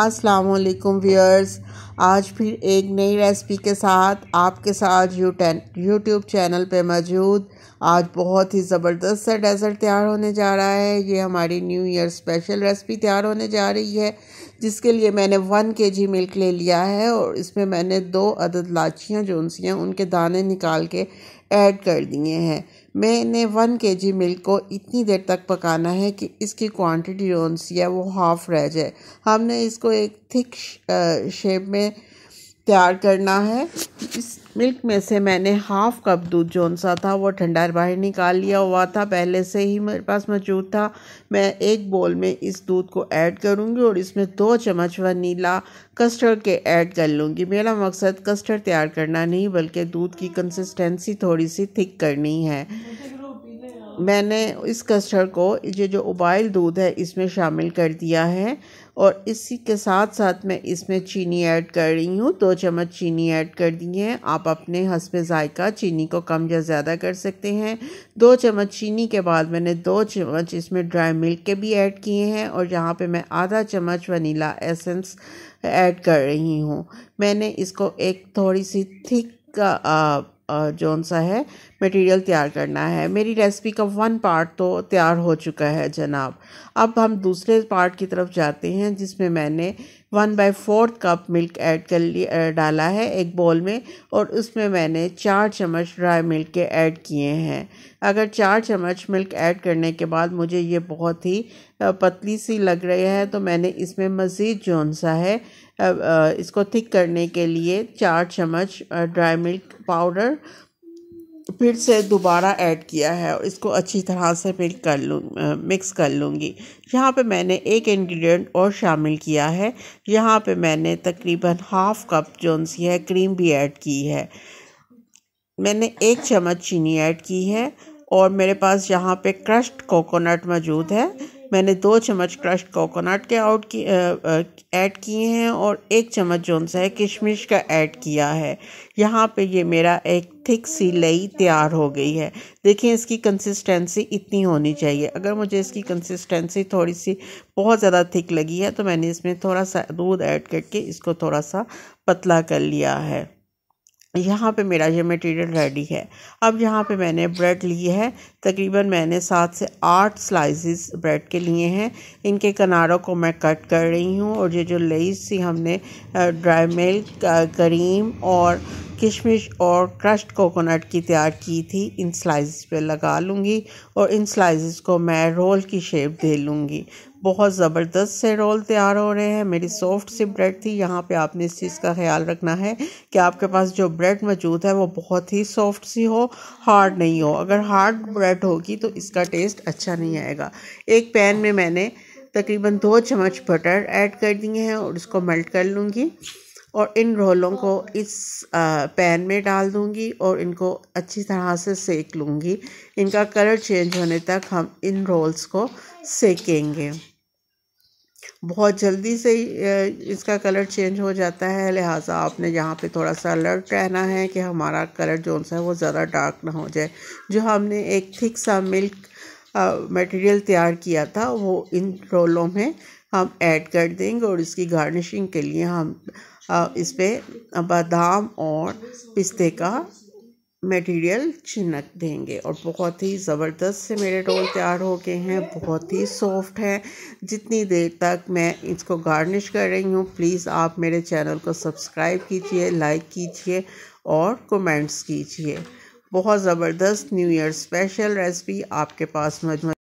असलकुम व्यूअर्स आज फिर एक नई रेसिपी के साथ आपके साथ यू यूट्यूब चैनल पे मौजूद आज बहुत ही ज़बरदस्त सा डेज़र्ट तैयार होने जा रहा है ये हमारी न्यू ईयर स्पेशल रेसिपी तैयार होने जा रही है जिसके लिए मैंने वन के जी मिल्क ले लिया है और इसमें मैंने दो अदद लाचियाँ जो हैं उनके दाने निकाल के ऐड कर दिए हैं मैंने वन के जी मिल्क को इतनी देर तक पकाना है कि इसकी क्वांटिटी जो सी है वो हाफ रह जाए हमने इसको एक थिक शेप में तैयार करना है इस मिल्क में से मैंने हाफ़ कप दूध जौन सा था वो ठंडा बाहर निकाल लिया हुआ था पहले से ही मेरे पास मौजूद था मैं एक बोल में इस दूध को ऐड करूँगी और इसमें दो चम्मच वनीला कस्टर्ड के ऐड कर लूँगी मेरा मकसद कस्टर्ड तैयार करना नहीं बल्कि दूध की कंसिस्टेंसी थोड़ी सी थिक करनी है मैंने इस कस्टर्ड को ये जो उबाइल दूध है इसमें शामिल कर दिया है और इसी के साथ साथ मैं इसमें चीनी ऐड कर रही हूँ दो चम्मच चीनी ऐड कर दी है आप अपने हसब ज़ायका चीनी को कम या ज़्यादा कर सकते हैं दो चम्मच चीनी के बाद मैंने दो चम्मच इसमें ड्राई मिल्क के भी ऐड किए हैं और यहाँ पे मैं आधा चम्मच वनीला एसेंस ऐड कर रही हूँ मैंने इसको एक थोड़ी सी थिक का सा है मटेरियल तैयार करना है मेरी रेसिपी का वन पार्ट तो तैयार हो चुका है जनाब अब हम दूसरे पार्ट की तरफ जाते हैं जिसमें मैंने one by fourth cup milk add कर डाला है एक बॉल में और उसमें मैंने चार चम्मच ड्राई मिल्क के ऐड किए हैं अगर चार चम्मच मिल्क ऐड करने के बाद मुझे ये बहुत ही पतली सी लग रही है तो मैंने इसमें मज़ीद जौन सा है इसको थिक करने के लिए चार चम्मच ड्राई मिल्क पाउडर फिर से दोबारा ऐड किया है और इसको अच्छी तरह से फिर कर लूँ मिक्स कर लूँगी यहाँ पे मैंने एक इंग्रेडिएंट और शामिल किया है यहाँ पे मैंने तकरीबन हाफ़ कप जो सी है क्रीम भी ऐड की है मैंने एक चम्मच चीनी ऐड की है और मेरे पास यहाँ पे क्रश्ड कोकोनट मौजूद है मैंने दो चम्मच क्रश्ड कोकोनट के आउट की ऐड किए हैं और एक चम्मच जो सा है किशमिश का ऐड किया है यहाँ पे ये मेरा एक थिक सी लई तैयार हो गई है देखिए इसकी कंसिस्टेंसी इतनी होनी चाहिए अगर मुझे इसकी कंसिस्टेंसी थोड़ी सी बहुत ज़्यादा थिक लगी है तो मैंने इसमें थोड़ा सा दूध ऐड करके इसको थोड़ा सा पतला कर लिया है यहाँ पे मेरा ये मटेरियल रेडी है अब यहाँ पे मैंने ब्रेड लिए है तकरीबन मैंने सात से आठ स्लाइसेस ब्रेड के लिए हैं इनके किनारों को मैं कट कर रही हूँ और ये जो लेस थी हमने ड्राई मिल्क करीम और किशमिश और क्रश्ड कोकोनट की तैयार की थी इन स्लाइसेस पे लगा लूँगी और इन स्लाइसेस को मैं रोल की शेप दे लूँगी बहुत ज़बरदस्त से रोल तैयार हो रहे हैं मेरी सॉफ्ट सी ब्रेड थी यहाँ पे आपने इस चीज़ का ख्याल रखना है कि आपके पास जो ब्रेड मौजूद है वो बहुत ही सॉफ्ट सी हो हार्ड नहीं हो अगर हार्ड ब्रेड होगी तो इसका टेस्ट अच्छा नहीं आएगा एक पैन में मैंने तकरीबन दो चम्मच बटर ऐड कर दिए हैं और इसको मेल्ट कर लूँगी और इन रोलों को इस पैन में डाल दूंगी और इनको अच्छी तरह से सेक लूँगी इनका कलर चेंज होने तक हम इन रोल्स को सेकेंगे बहुत जल्दी से इसका कलर चेंज हो जाता है लिहाजा आपने यहाँ पे थोड़ा सा अलर्ट रहना है कि हमारा कलर जो सा है वो ज़्यादा डार्क ना हो जाए जो हमने एक थिक सा मिल्क मटेरियल तैयार किया था वो इन रोलों में हम ऐड कर देंगे और इसकी गार्निशिंग के लिए हम आ, इस पर बादाम और पिस्ते का मटेरियल चिनक देंगे और बहुत ही ज़बरदस्त से मेरे रोल तैयार हो गए हैं बहुत ही सॉफ्ट हैं जितनी देर तक मैं इसको गार्निश कर रही हूँ प्लीज़ आप मेरे चैनल को सब्सक्राइब कीजिए लाइक कीजिए और कमेंट्स कीजिए बहुत ज़बरदस्त न्यू ईयर स्पेशल रेसिपी आपके पास मजमूद